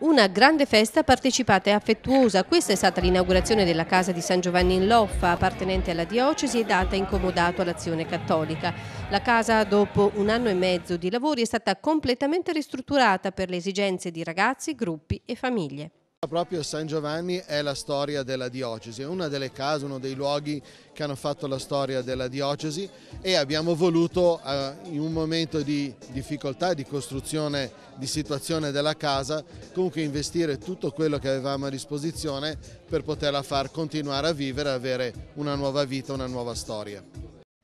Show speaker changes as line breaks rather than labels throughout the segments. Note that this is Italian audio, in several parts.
Una grande festa partecipata e affettuosa. Questa è stata l'inaugurazione della casa di San Giovanni in Loffa, appartenente alla diocesi e data incomodato all'azione cattolica. La casa, dopo un anno e mezzo di lavori, è stata completamente ristrutturata per le esigenze di ragazzi, gruppi e famiglie.
Proprio San Giovanni è la storia della diocesi, è una delle case, uno dei luoghi che hanno fatto la storia della diocesi e abbiamo voluto eh, in un momento di difficoltà, di costruzione, di situazione della casa, comunque investire tutto quello che avevamo a disposizione per poterla far continuare a vivere, avere una nuova vita, una nuova storia.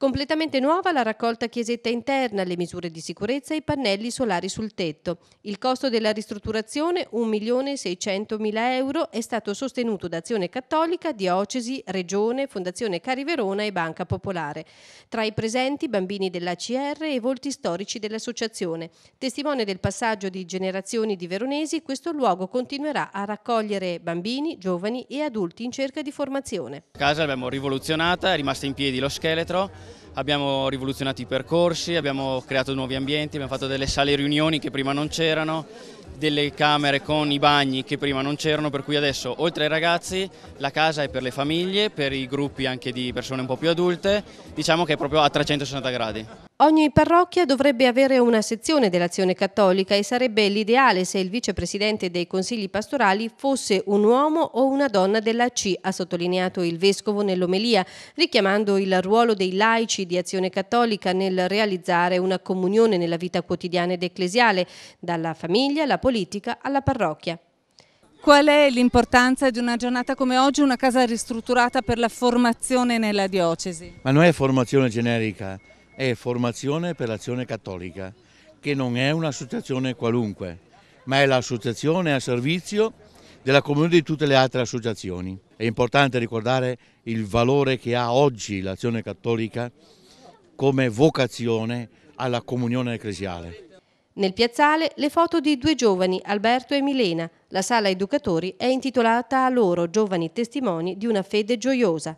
Completamente nuova la raccolta chiesetta interna, le misure di sicurezza e i pannelli solari sul tetto. Il costo della ristrutturazione, 1.600.000 euro, è stato sostenuto da Azione Cattolica, Diocesi, Regione, Fondazione Cari Verona e Banca Popolare. Tra i presenti bambini dell'ACR e volti storici dell'associazione. Testimone del passaggio di generazioni di veronesi, questo luogo continuerà a raccogliere bambini, giovani e adulti in cerca di formazione.
A casa l'abbiamo rivoluzionata, è rimasta in piedi lo scheletro abbiamo rivoluzionato i percorsi, abbiamo creato nuovi ambienti, abbiamo fatto delle sale riunioni che prima non c'erano, delle camere con i bagni che prima non c'erano, per cui adesso oltre ai ragazzi la casa è per le famiglie, per i gruppi anche di persone un po' più adulte, diciamo che è proprio a 360 gradi.
Ogni parrocchia dovrebbe avere una sezione dell'azione cattolica e sarebbe l'ideale se il vicepresidente dei consigli pastorali fosse un uomo o una donna della C, ha sottolineato il vescovo nell'omelia, richiamando il ruolo dei laici di azione cattolica nel realizzare una comunione nella vita quotidiana ed ecclesiale, dalla famiglia alla politica alla parrocchia. Qual è l'importanza di una giornata come oggi, una casa ristrutturata per la formazione nella diocesi?
Ma non è formazione generica, è Formazione per l'Azione Cattolica, che non è un'associazione qualunque, ma è l'associazione a servizio della comunione di tutte le altre associazioni. È importante ricordare il valore che ha oggi l'Azione Cattolica come vocazione alla comunione ecclesiale.
Nel piazzale le foto di due giovani, Alberto e Milena. La sala educatori è intitolata a loro, giovani testimoni di una fede gioiosa.